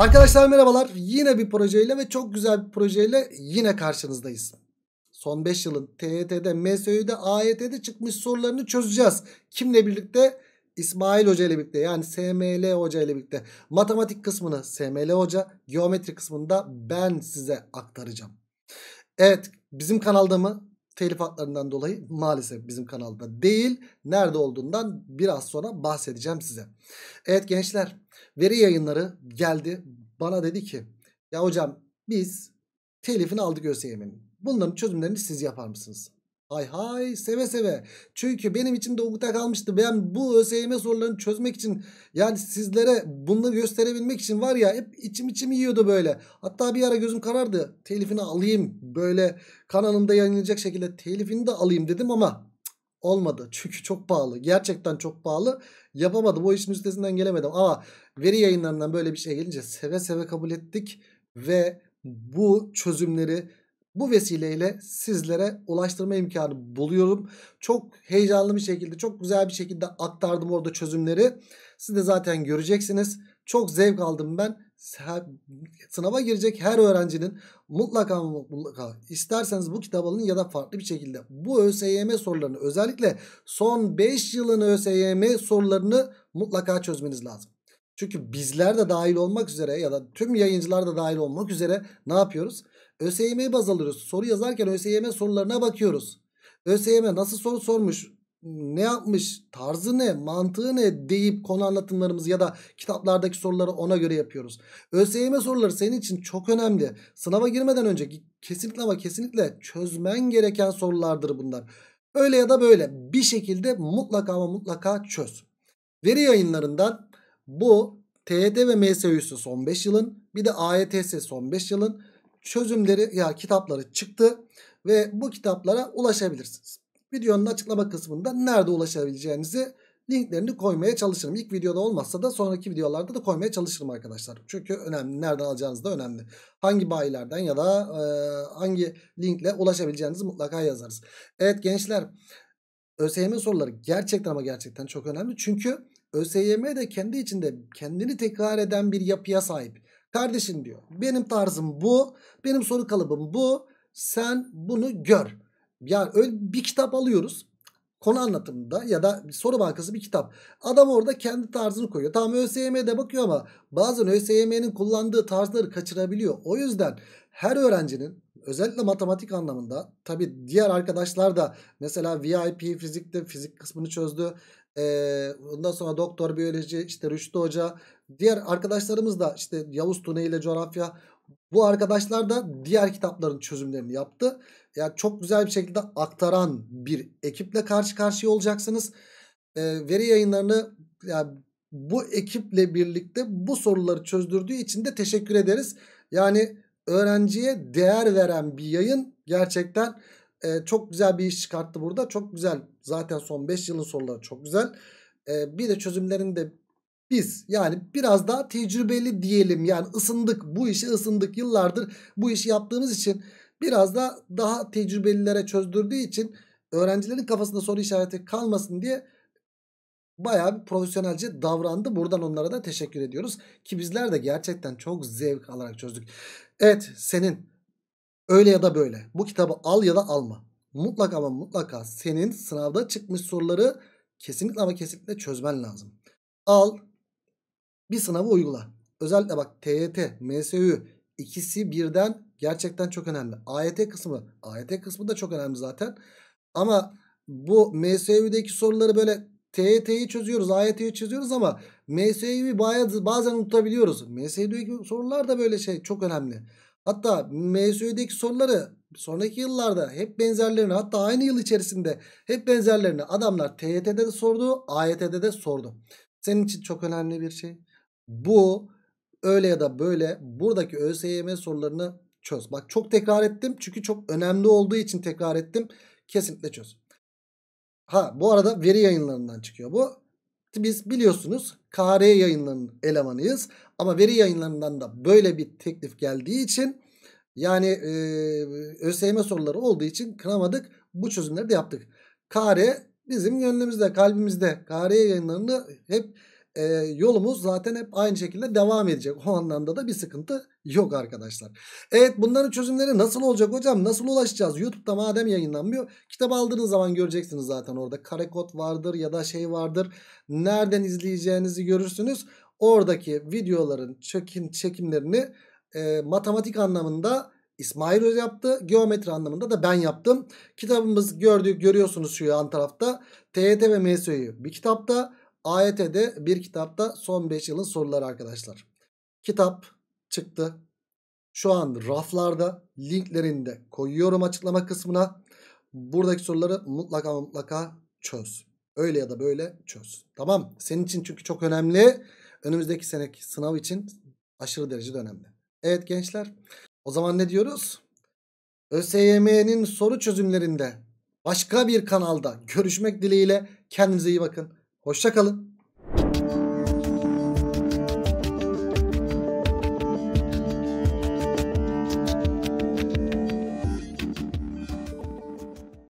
Arkadaşlar merhabalar. Yine bir projeyle ve çok güzel bir projeyle yine karşınızdayız. Son 5 yılın TYT'de, MSÖ'de, AYT'de çıkmış sorularını çözeceğiz. Kimle birlikte? İsmail Hoca ile birlikte yani SML Hoca ile birlikte. Matematik kısmını SML Hoca, geometri kısmını da ben size aktaracağım. Evet bizim kanalda mı? telif haklarından dolayı maalesef bizim kanalda değil. Nerede olduğundan biraz sonra bahsedeceğim size. Evet gençler veri yayınları geldi bana dedi ki ya hocam biz telifini aldık ÖSYM'nin. Bunların çözümlerini siz yapar mısınız? Hay hay seve seve. Çünkü benim için de ukta kalmıştı. Ben bu ÖSYM sorularını çözmek için yani sizlere bunu gösterebilmek için var ya hep içim içim yiyordu böyle. Hatta bir ara gözüm karardı. Telifini alayım böyle kanalımda yayınlayacak şekilde telifini de alayım dedim ama olmadı. Çünkü çok pahalı. Gerçekten çok pahalı. Yapamadım. O işin üstesinden gelemedim. Ama veri yayınlarından böyle bir şey gelince seve seve kabul ettik ve bu çözümleri bu vesileyle sizlere ulaştırma imkanı buluyorum. Çok heyecanlı bir şekilde çok güzel bir şekilde aktardım orada çözümleri. Siz de zaten göreceksiniz. Çok zevk aldım ben. Sınava girecek her öğrencinin mutlaka mutlaka isterseniz bu kitabı alın ya da farklı bir şekilde bu ÖSYM sorularını özellikle son 5 yılın ÖSYM sorularını mutlaka çözmeniz lazım. Çünkü bizler de dahil olmak üzere ya da tüm yayıncılar da dahil olmak üzere ne yapıyoruz? ÖSYM'yi baz alıyoruz. Soru yazarken ÖSYM sorularına bakıyoruz. ÖSYM nasıl soru sormuş, ne yapmış, tarzı ne, mantığı ne deyip konu anlatımlarımızı ya da kitaplardaki soruları ona göre yapıyoruz. ÖSYM soruları senin için çok önemli. Sınava girmeden önce kesinlikle ama kesinlikle çözmen gereken sorulardır bunlar. Öyle ya da böyle bir şekilde mutlaka ama mutlaka çöz. Veri yayınlarından bu TED ve MSÜ'sü son 5 yılın bir de AYT'si son 5 yılın çözümleri ya kitapları çıktı ve bu kitaplara ulaşabilirsiniz. Videonun açıklama kısmında nerede ulaşabileceğinizi linklerini koymaya çalışırım. İlk videoda olmazsa da sonraki videolarda da koymaya çalışırım arkadaşlar. Çünkü önemli. Nereden alacağınız da önemli. Hangi bayilerden ya da e, hangi linkle ulaşabileceğinizi mutlaka yazarız. Evet gençler ÖSYM soruları gerçekten ama gerçekten çok önemli. Çünkü ÖSYM de kendi içinde kendini tekrar eden bir yapıya sahip. Kardeşim diyor benim tarzım bu, benim soru kalıbım bu, sen bunu gör. Ya öyle bir kitap alıyoruz konu anlatımında ya da soru bankası bir kitap. Adam orada kendi tarzını koyuyor. Tamam ÖSYM'de bakıyor ama bazen ÖSYM'nin kullandığı tarzları kaçırabiliyor. O yüzden her öğrencinin özellikle matematik anlamında tabi diğer arkadaşlar da mesela VIP fizikte fizik kısmını çözdü. Ee, ondan sonra doktor biyoloji işte Rüştü Hoca. Diğer arkadaşlarımız da işte Yavuz Tune ile coğrafya. Bu arkadaşlar da diğer kitapların çözümlerini yaptı. Yani çok güzel bir şekilde aktaran bir ekiple karşı karşıya olacaksınız. Ee, veri yayınlarını yani bu ekiple birlikte bu soruları çözdürdüğü için de teşekkür ederiz. Yani öğrenciye değer veren bir yayın gerçekten e, çok güzel bir iş çıkarttı burada. Çok güzel. Zaten son 5 yılın soruları çok güzel. E, bir de çözümlerini de biz yani biraz daha tecrübeli diyelim. Yani ısındık. Bu işi ısındık. Yıllardır bu işi yaptığımız için biraz da daha tecrübelilere çözdürdüğü için öğrencilerin kafasında soru işareti kalmasın diye bayağı bir profesyonelce davrandı. Buradan onlara da teşekkür ediyoruz. Ki bizler de gerçekten çok zevk alarak çözdük. Evet senin Öyle ya da böyle. Bu kitabı al ya da alma. Mutlaka ama mutlaka senin sınavda çıkmış soruları kesinlikle ama kesinlikle çözmen lazım. Al bir sınavı uygula. Özellikle bak TYT, MSÜ ikisi birden gerçekten çok önemli. AYT kısmı, AYT kısmı da çok önemli zaten. Ama bu MSÜ'deki soruları böyle TYT'yi çözüyoruz, AYT'yi çözüyoruz ama MSÜ'yü bazen unutabiliyoruz. MSÜ'deki sorular da böyle şey çok önemli. Hatta MSÜ'deki soruları sonraki yıllarda hep benzerlerini hatta aynı yıl içerisinde hep benzerlerini adamlar TYT'de de sordu, AYT'de de sordu. Senin için çok önemli bir şey. Bu öyle ya da böyle buradaki ÖSYM sorularını çöz. Bak çok tekrar ettim çünkü çok önemli olduğu için tekrar ettim. Kesinlikle çöz. Ha bu arada veri yayınlarından çıkıyor bu. Biz biliyorsunuz KR yayınlarının elemanıyız. Ama veri yayınlarından da böyle bir teklif geldiği için yani e, ÖSYM soruları olduğu için kınamadık Bu çözümleri de yaptık. KR bizim gönlümüzde, kalbimizde. KR yayınlarını hep e, yolumuz zaten hep aynı şekilde devam edecek. O anlamda da bir sıkıntı yok arkadaşlar. Evet bunların çözümleri nasıl olacak hocam? Nasıl ulaşacağız? YouTube'da madem yayınlanmıyor. Kitap aldığınız zaman göreceksiniz zaten orada. Karekod vardır ya da şey vardır. Nereden izleyeceğinizi görürsünüz. Oradaki videoların çekim, çekimlerini e, matematik anlamında İsmail Öz yaptı. Geometri anlamında da ben yaptım. Kitabımız gördüğü görüyorsunuz şu yan tarafta. TYT ve MSÖ'yü bir kitapta. AYT'de bir kitapta son 5 yılın soruları arkadaşlar. Kitap çıktı. Şu an raflarda linklerinde koyuyorum açıklama kısmına. Buradaki soruları mutlaka mutlaka çöz. Öyle ya da böyle çöz. Tamam. Senin için çünkü çok önemli. Önümüzdeki seneki sınav için aşırı derecede önemli. Evet gençler. O zaman ne diyoruz? ÖSYM'nin soru çözümlerinde başka bir kanalda görüşmek dileğiyle kendinize iyi bakın. Hoşçakalın.